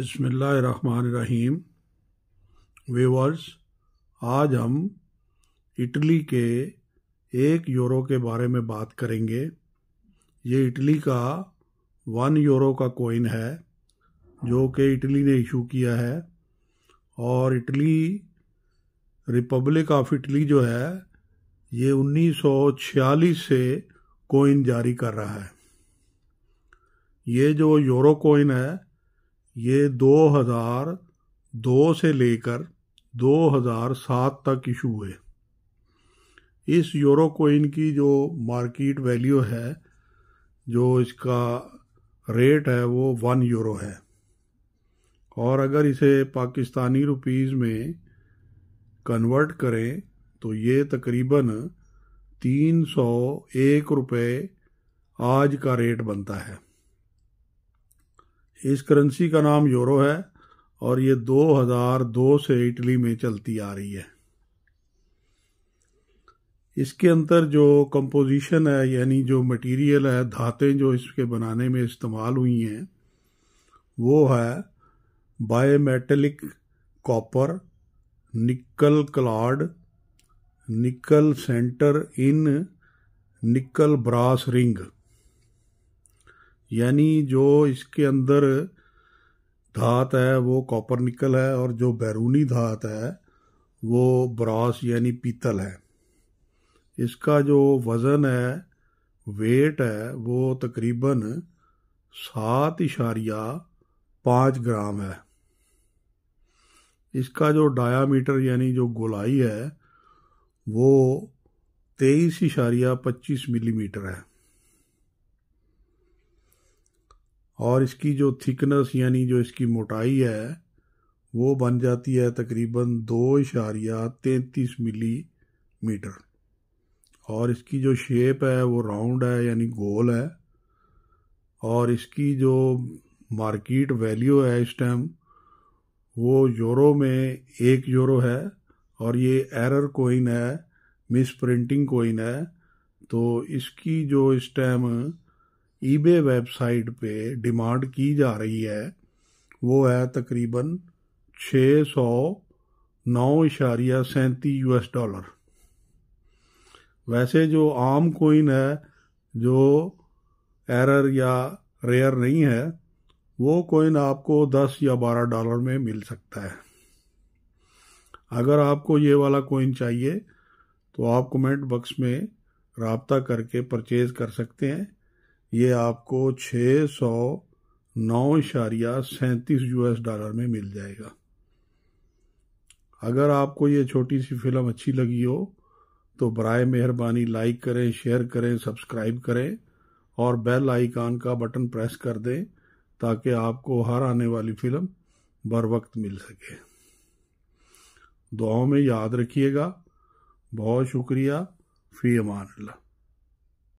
रहीम weavers आज हम Italy के एक यूरो के बारे में बात करेंगे ये इटली का वन यूरो का कोइन है जो कि इटली ने इशू किया है और इटली रिपब्लिक ऑफ इटली जो है ये 1946 से कोइन जारी कर रहा है ये जो यूरो कोइन है ये 2002 से लेकर 2007 तक इशू हुए इस यूरो कोइन की जो मार्केट वैल्यू है जो इसका रेट है वो वन यूरो है और अगर इसे पाकिस्तानी रुपीज़ में कन्वर्ट करें तो ये तकरीबन तीन सौ एक रुपये आज का रेट बनता है इस करेंसी का नाम यूरो है और ये 2002 से इटली में चलती आ रही है इसके अंदर जो कंपोजिशन है यानी जो मटेरियल है धातें जो इसके बनाने में इस्तेमाल हुई हैं वो है bimetallic copper nickel clad nickel centre in nickel brass ring यानी जो इसके अंदर धात है वो कॉपर निकल है और जो बैरूनी धात है वो ब्रास यानी पीतल है इसका जो वज़न है वेट है वो तकरीबन सात इशारिया पाँच ग्राम है इसका जो डायामीटर यानी जो गोलाई है वो तेईस इशारिया पच्चीस मिलीमीटर है और इसकी जो थिकनेस यानी जो इसकी मोटाई है वो बन जाती है तकरीबन दो इशारिया तैंतीस मिली मीटर और इसकी जो शेप है वो राउंड है यानी गोल है और इसकी जो मार्केट वैल्यू है इस टाइम वो यूरो में एक यूरो है और ये एरर कोइन है मिस प्रिंटिंग कोइन है तो इसकी जो इस टाइम ईबे वेबसाइट पे डिमांड की जा रही है वो है तकरीबन छः सौ नौ इशारिया सैंतीस यू एस डॉलर वैसे जो आम कोइन है जो एरर या रेयर नहीं है वो कोइन आपको दस या बारह डॉलर में मिल सकता है अगर आपको ये वाला कोइन चाहिए तो आप कमेंट बॉक्स में रबता करके परचेज़ कर सकते हैं ये आपको छः सौ नौ इशारिया सैंतीस यूएस डॉलर में मिल जाएगा अगर आपको ये छोटी सी फिल्म अच्छी लगी हो तो बर मेहरबानी लाइक करें शेयर करें सब्सक्राइब करें और बेल आइकान का बटन प्रेस कर दें ताकि आपको हर आने वाली फिल्म बर वक्त मिल सके दुआओं में याद रखिएगा बहुत शुक्रिया फ़ी अमान अल्लाह